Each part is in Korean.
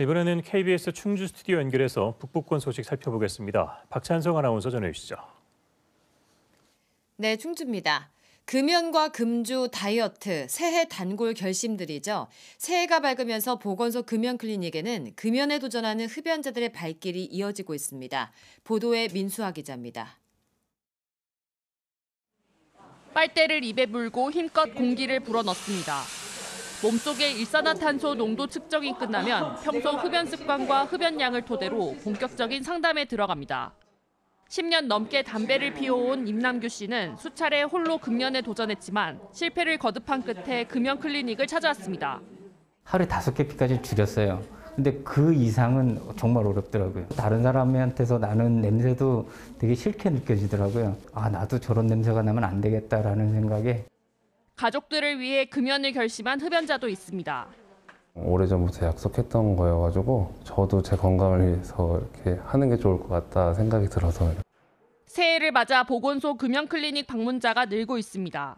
이번에는 KBS 충주 스튜디오 연결해서 북북권 소식 살펴보겠습니다. 박찬성 아나운서 전해주시죠. 네, 충주입니다. 금연과 금주, 다이어트, 새해 단골 결심들이죠. 새해가 밝으면서 보건소 금연 클리닉에는 금연에 도전하는 흡연자들의 발길이 이어지고 있습니다. 보도에 민수아 기자입니다. 빨대를 입에 물고 힘껏 공기를 불어넣습니다. 몸속의 일산화탄소 농도 측정이 끝나면 평소 흡연 습관과 흡연량을 토대로 본격적인 상담에 들어갑니다. 10년 넘게 담배를 피워온 임남규 씨는 수차례 홀로 금연에 도전했지만 실패를 거듭한 끝에 금연 클리닉을 찾아왔습니다. 하루에 다섯 개 피까지 줄였어요. 근데 그 이상은 정말 어렵더라고요. 다른 사람한테서 나는 냄새도 되게 싫게 느껴지더라고요. 아, 나도 저런 냄새가 나면 안 되겠다라는 생각에 가족들을 위해 금연을 결심한 흡연자도 있습니다. 오래전부터 약속했던 거여가지고 저도 제 건강을 위해서 이렇게 하는 게 좋을 것 같다 생각이 들어서 새해를 맞아 보건소 금연 클리닉 방문자가 늘고 있습니다.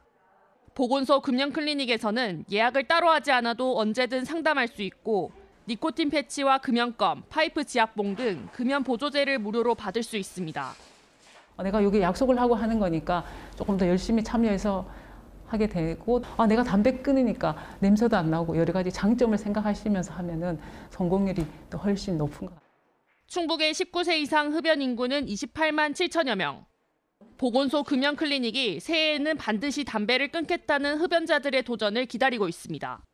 보건소 금연 클리닉에서는 예약을 따로 하지 않아도 언제든 상담할 수 있고 니코틴 패치와 금연껌, 파이프 지압봉 등 금연 보조제를 무료로 받을 수 있습니다. 어, 내가 여기 약속을 하고 하는 거니까 조금 더 열심히 참여해서 하게 되고 아 내가 담배 끊으니까 냄새도 안 나고 여러 가지 장점을 생각하시면서 하면은 성공률이 또 훨씬 높은 것 같아요. 충북의 19세 이상 흡연 인구는 28만 7천여 명. 보건소 금연 클리닉이 새해에는 반드시 담배를 끊겠다는 흡연자들의 도전을 기다리고 있습니다.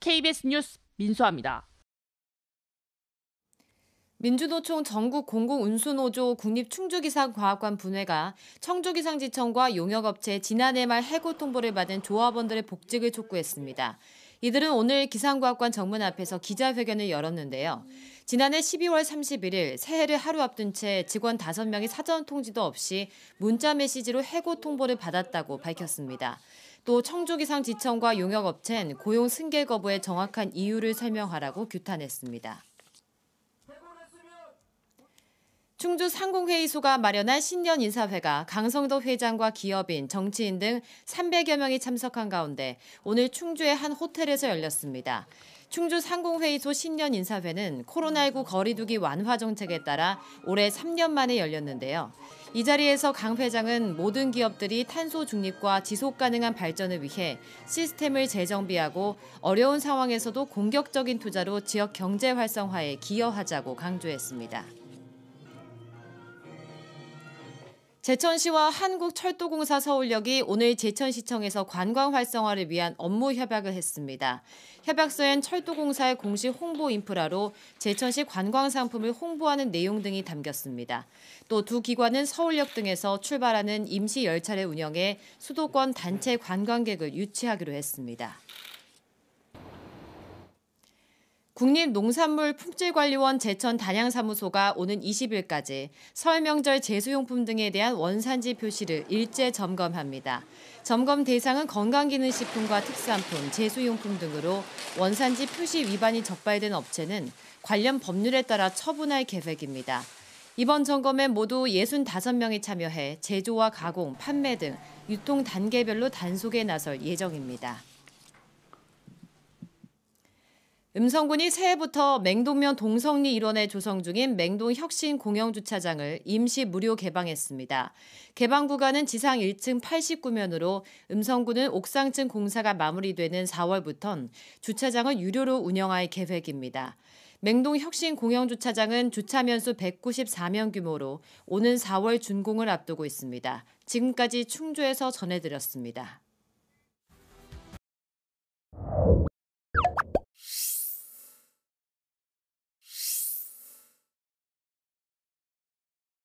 KBS 뉴스 민수아입니다. 민주노총 전국 공공운수노조 국립충주기상과학관 분회가 청주기상지청과 용역업체 지난해 말 해고 통보를 받은 조합원들의 복직을 촉구했습니다. 이들은 오늘 기상과학관 정문 앞에서 기자회견을 열었는데요. 지난해 12월 31일 새해를 하루 앞둔 채 직원 5명이 사전 통지도 없이 문자 메시지로 해고 통보를 받았다고 밝혔습니다. 또 청주기상지청과 용역업체는 고용 승계 거부에 정확한 이유를 설명하라고 규탄했습니다. 충주 상공회의소가 마련한 신년 인사회가 강성도 회장과 기업인, 정치인 등 300여 명이 참석한 가운데 오늘 충주의 한 호텔에서 열렸습니다. 충주 상공회의소 신년 인사회는 코로나19 거리두기 완화 정책에 따라 올해 3년 만에 열렸는데요. 이 자리에서 강 회장은 모든 기업들이 탄소 중립과 지속 가능한 발전을 위해 시스템을 재정비하고 어려운 상황에서도 공격적인 투자로 지역 경제 활성화에 기여하자고 강조했습니다. 제천시와 한국철도공사 서울역이 오늘 제천시청에서 관광 활성화를 위한 업무 협약을 했습니다. 협약서엔 철도공사의 공식 홍보 인프라로 제천시 관광 상품을 홍보하는 내용 등이 담겼습니다. 또 두 기관은 서울역 등에서 출발하는 임시 열차를 운영해 수도권 단체 관광객을 유치하기로 했습니다. 국립농산물품질관리원 제천 단양사무소가 오는 20일까지 설 명절 제수용품 등에 대한 원산지 표시를 일제 점검합니다. 점검 대상은 건강기능식품과 특산품, 제수용품 등으로 원산지 표시 위반이 적발된 업체는 관련 법률에 따라 처분할 계획입니다. 이번 점검에 모두 65명이 참여해 제조와 가공, 판매 등 유통 단계별로 단속에 나설 예정입니다. 음성군이 새해부터 맹동면 동성리 일원에 조성 중인 맹동 혁신 공영 주차장을 임시 무료 개방했습니다. 개방 구간은 지상 1층 89면으로 음성군은 옥상층 공사가 마무리되는 4월부턴 주차장을 유료로 운영할 계획입니다. 맹동 혁신 공영 주차장은 주차면수 194면 규모로 오는 4월 준공을 앞두고 있습니다. 지금까지 충주에서 전해드렸습니다.